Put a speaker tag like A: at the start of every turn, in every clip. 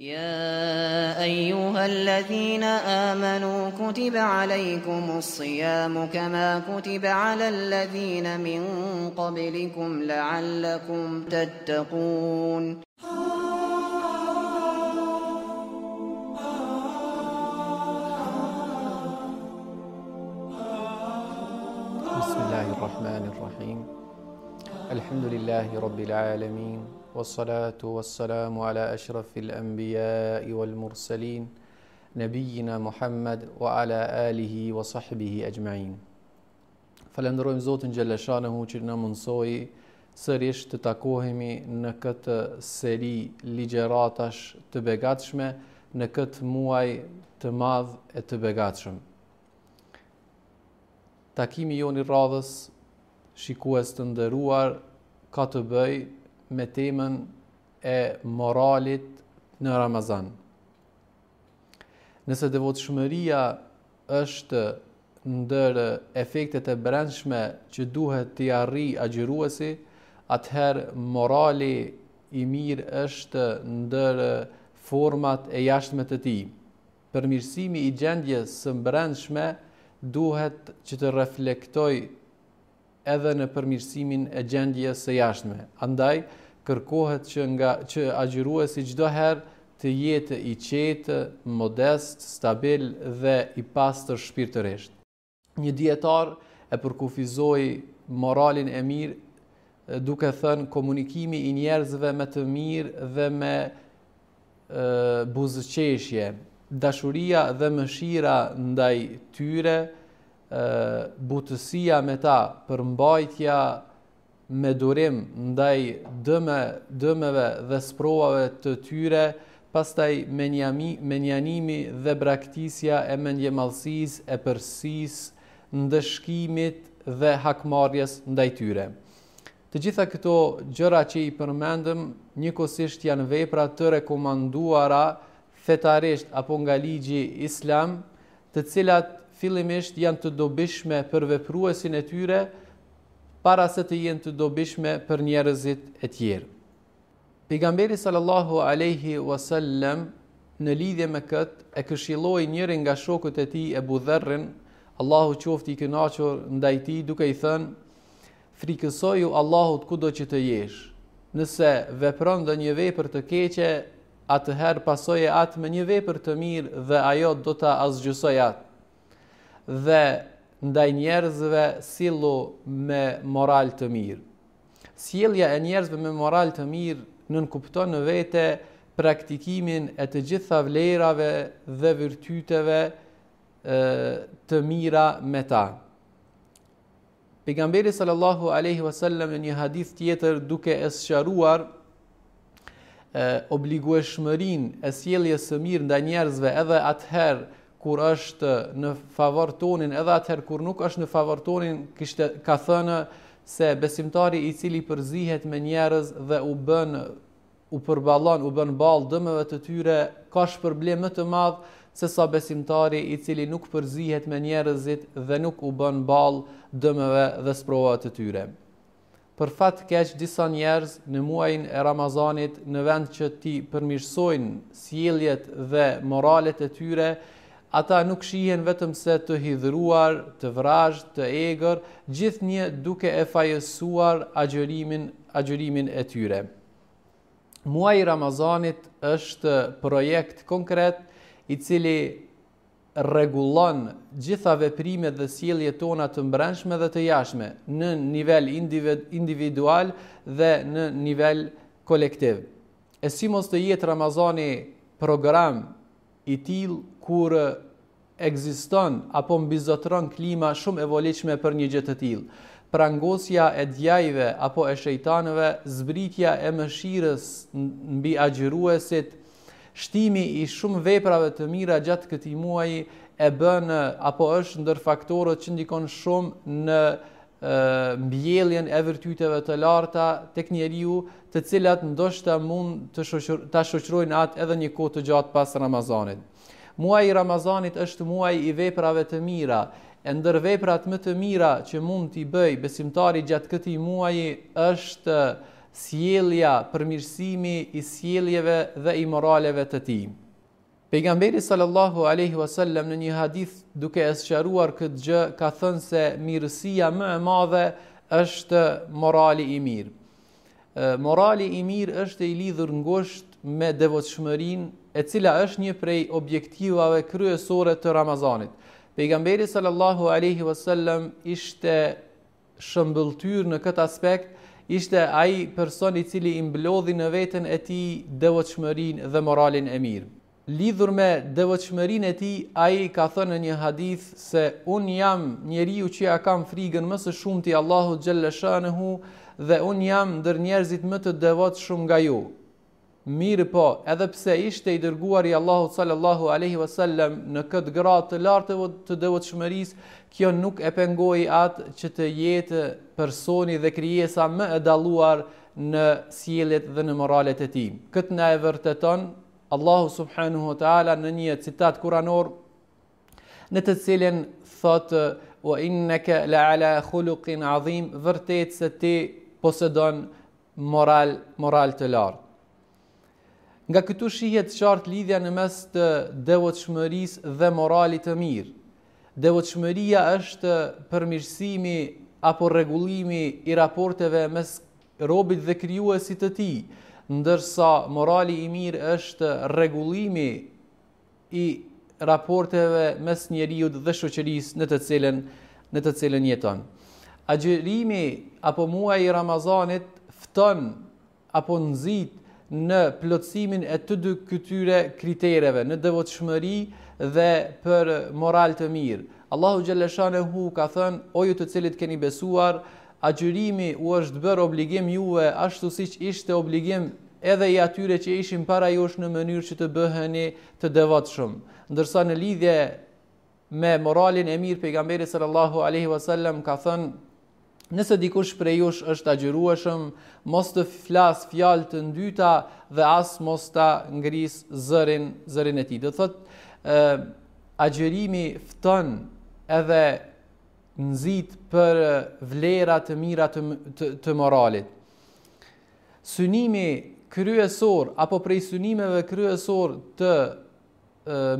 A: يا ايها الذين امنوا كتب عليكم الصيام كما كتب على الذين من قبلكم لعلكم تتقون بسم الله الرحمن الرحيم الحمد لله رب العالمين wa wassalamu ala ashrafil anbiya'i wal mursalin nëbijina Muhammad wa ala alihi wa sahbihi ajma'in. Falenderojm Zotin Xheleshanehu që na mësoi sërish të takohemi në këtë seri ligjëratash të begatshme në këtë muaj të madh e të begatshëm. Takimi jonë i radhës shikues të nderuar ka të bëjë me temën e moralit në Ramazan. Nëse devotshmëria është ndër efektet e brendshme që duhet të arrijë agjëruesi, atëherë morali i mirë është ndër format e jashtme të tij. Përmirësimi i gjendjes së brendshme duhet që të reflektojë edhe në përmirësimin e gjendjes së jashtme. Andaj kërkohet që nga që agjëruesi çdo herë të jetë i qetë, modest, stabil dhe i pastër shpirtërisht. Një dietar e përkufizoi moralin e mirë duke thënë komunikimi i njerëzve me të mirë dhe me buzëqeshje, dashuria dhe mëshira ndaj tyre, butësia me ta për mbajtja me durim ndaj dëme, dëmeve dhe sprovave të tyre, pastaj menjanimi dhe braktisja e mendje malsis, e përsis, ndëshkimit dhe hakmarjes ndaj tyre. Të gjitha këto gjëra që i përmendëm, njëkosisht janë vepra të rekomanduara fetarisht apo nga ligji islam, të cilat fillimisht janë të dobishme për vepruesin e tyre para se të jenë të dobishme për njerëzit e tjerë. Pejgamberi sallallahu alaihi wasallam në lidhje me këtë, e këshilloi njërin nga shokët e tij e Budherrin, Allahu qoftë i kënaqur ndaj tij, duke i thënë: "Frikësoju Allahut kudo që të jesh. Nëse vepron ndonjë vepër të keqe, atëherë pasoje atë me një vepër të mirë dhe ajo do ta azgjësoj atë." dhe ndaj njerëzve sillu me moral të mirë. Sjellja e njerëzve me moral të mirë nënkupton në vete praktikimin e të gjitha vlerave dhe virtyteve të mira me ta. Pejgamberi sallallahu alaihi wasallam në një hadith tjetër duke e sqaruar obligueshmërinë e sjelljes së mirë ndaj njerëzve edhe atëherë kur është në favor tonin, edhe atëher kur nuk është në favor tonin, kishte ka thënë se besimtari i cili përzihet me njerëz dhe u bën u përballon, u bën ball dëmeve të tyre, ka shpërblim më të madh se sa besimtari i cili nuk përzihet me njerëzit dhe nuk u bën ball dëmeve dhe sprovave të tyre. Për fat keq disa njerëz në muajin e Ramazanit në vend që ti përmirësojnë sjelljet dhe moralet e tyre, ata nuk shihen vetëm se të hidhruar, të vrazh, të egër, gjithë një duke e fajësuar agjërimin, agjërimin e tyre. Muaj Ramazanit është projekt konkret i cili regulon gjitha veprime dhe sielje tona të mbrenshme dhe të jashme në nivel individual dhe në nivel kolektiv. E si mos të jetë Ramazani program i till kur ekziston apo mbizotron klima shumë e volitshme për një gjë të tillë prangosja e djajve apo e shejtanëve zbritja e mëshirës mbi agjëruesit shtimi i shumë veprave të mira gjatë këtij muaji e bën apo është ndër faktorët që ndikon shumë në mbjelljen e virtyteve të larta tek njeriu, të cilat ndoshta mund të shoqëror ta shoqërojnë atë edhe një kohë të gjatë pas Ramazanit. Muaji i Ramazanit është muaji i veprave të mira, e ndër veprat më të mira që mund t'i bëj besimtari gjatë këtij muaji është sjellja, përmirësimi i sjelljeve dhe i moraleve të tij. Pejgamberi sallallahu alaihi wasallam në një hadith duke e këtë gjë ka thënë se mirësia më e madhe është morali i mirë. Morali i mirë është i lidhur ngushtë me devotshmërinë e cila është një prej objektivave kryesore të Ramazanit. Pejgamberi sallallahu alaihi wasallam ishte shëmbulltyr në këtë aspekt, ishte ai person i cili i mblodhi në veten e tij devotshmërinë dhe moralin e mirë lidhur me devotshmërinë e tij, ai ka thënë në një hadith se un jam njeriu që ja kam frikën më së shumti Allahu xhallashanehu dhe un jam ndër njerëzit më të devotshëm nga ju. Mirë po, edhe pse ishte i dërguar i Allahu sallallahu aleyhi wa në këtë gratë të lartë të dhe shmëris, kjo nuk e pengoj atë që të jetë personi dhe kryesa më edaluar në sielit dhe në moralet e ti. Këtë në e vërteton, Allahu subhanahu wa taala në një citat kuranor në të cilën thotë wa innaka la'ala khuluqin azim vërtet se ti posedon moral moral të lartë Nga këtu shihet qartë lidhja në mes të devotshmërisë dhe moralit të mirë. Devotshmëria është përmirësimi apo rregullimi i raporteve mes robit dhe krijuesit të tij ndërsa morali i mirë është rregullimi i raporteve mes njeriut dhe shoqërisë në të cilën në të cilën jeton. Agjërimi apo muaji i Ramazanit fton apo nxit në plotësimin e të dy këtyre kritereve, në devotshmëri dhe për moral të mirë. Allahu xhaleshanu hu ka thënë, o ju të cilët keni besuar, agjërimi u është bër obligim juve ashtu siç ishte obligim edhe i atyre që ishin para jush në mënyrë që të bëheni të devotshëm. Ndërsa në lidhje me moralin e mirë pejgamberi sallallahu alaihi wasallam ka thënë Nëse dikush prej jush është agjërueshëm, mos të flas fjalë të ndyta dhe as mos ta ngris zërin, zërin e tij. Do thotë, ë agjërimi fton edhe nëzit për vlerat të mira të, të, të moralit. Synimi kryesor, apo prej synimeve kryesor të e,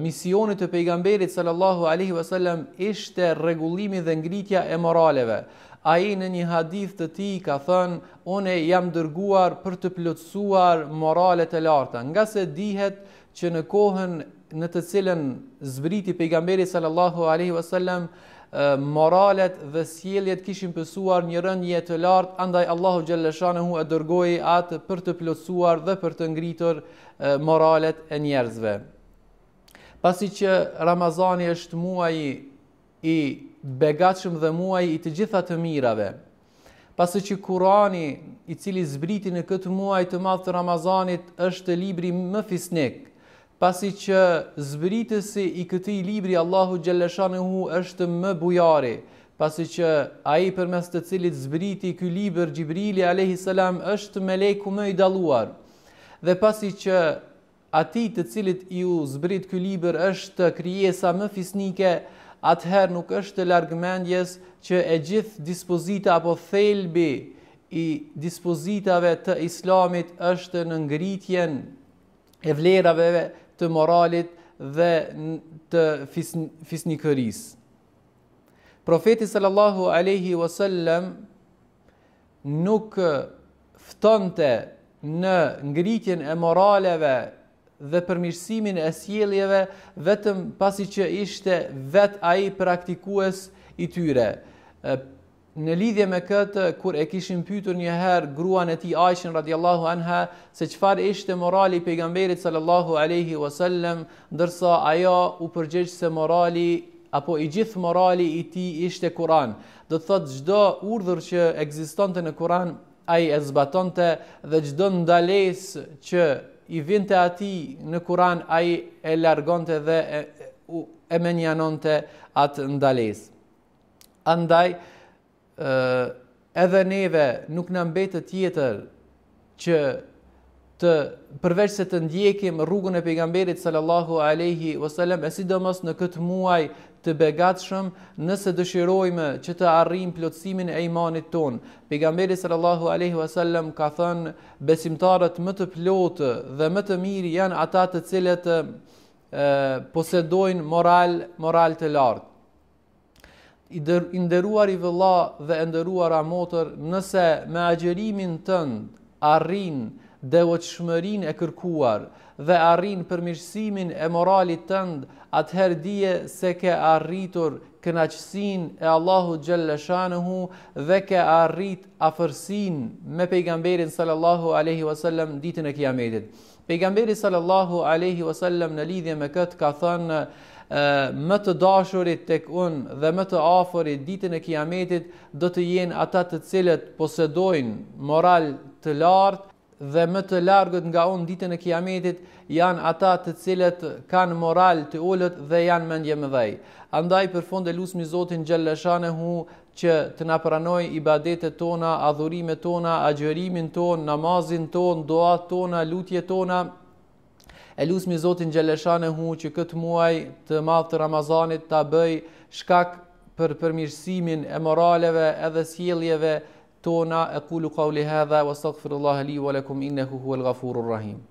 A: misionit të pejgamberit sallallahu aleyhi vësallam, ishte regullimi dhe ngritja e moraleve. A i në një hadith të ti ka thënë, one jam dërguar për të plotësuar moralet e larta, nga se dihet që në kohën në të cilën zbriti pejgamberit sallallahu aleyhi vësallam, moralet dhe sjelljet kishin pësuar një rënje të lartë andaj Allahu xhaleshanehu e dërgoi atë për të plotësuar dhe për të ngritur moralet e njerëzve. Pasi që Ramazani është muaji i begatshëm dhe muaji i të gjitha të mirave. Pasi që Kurani, i cili zbriti në këtë muaj të madh të Ramazanit, është libri më fisnik, pasi që zbritësi i këtij libri Allahu xhalleshanehu është më bujari, pasi që ai përmes të cilit zbriti ky libër Xhibrili alayhi salam është meleku më i dalluar. Dhe pasi që ati të cilit ju zbrit ky libër është krijesa më fisnike, atëherë nuk është largmendjes që e gjithë dispozita apo thelbi i dispozitave të islamit është në ngritjen e vlerave të moralit dhe të fisnikëris. Profeti sallallahu aleyhi wasallam nuk ftonte në ngritjen e moraleve dhe përmirësimin e sjelljeve vetëm pasi që ishte vet ai praktikues i tyre në lidhje me këtë, kur e kishin pytur njëherë gruan e ti Aishin radiallahu anha, se qëfar ishte morali pejgamberit sallallahu aleyhi wasallem, ndërsa ajo u përgjegj se morali apo i gjithë morali i ti ishte Kur'an. Do të thotë gjdo urdhër që egzistante në Kur'an, a i e zbatonte dhe gjdo ndales që i vinte ati në Kur'an, a i e largonte dhe e, e menjanonte atë ndales. Andaj, edhe neve nuk në mbetët tjetër që të përveç se të ndjekim rrugën e pejgamberit sallallahu aleyhi wasallam, e sidomos në këtë muaj të begatëshëm nëse dëshirojme që të arrim plotësimin e imanit ton. Pejgamberi sallallahu aleyhi wasallam ka thënë besimtarët më të plotë dhe më të mirë janë ata të cilët e, posedojnë moral, moral të lartë i ndëruar i vëlla dhe e ndëruar a motër, nëse me agjerimin tënd arrin dhe e kërkuar dhe arrin përmirësimin e moralit tënd, atëherë dije se ke arritur kënaqësin e Allahu Gjellëshanëhu dhe ke arrit afërsin me pejgamberin sallallahu aleyhi wasallam ditën e kiametit. Pejgamberi sallallahu aleyhi wasallam në lidhje me këtë ka thënë më të dashurit të kënë dhe më të aforit ditën e kiametit do të jenë ata të cilët posedojnë moral të lartë dhe më të largët nga unë ditën e kiametit janë ata të cilët kanë moral të ullët dhe janë mendje më dhej. Andaj për fond e lusë mi Zotin Gjellëshane hu që të na pranoj i badetet tona, adhurimet tona, agjërimin ton, namazin ton, doat tona, lutje tona, E Zotin Zotin Gjeleshane hu që këtë muaj të madhë të Ramazanit të bëj shkak për përmirësimin e moraleve edhe sjeljeve tona e kulu kauli hedha wa stakfirullah li wa lakum innehu hu el gafurur rahim.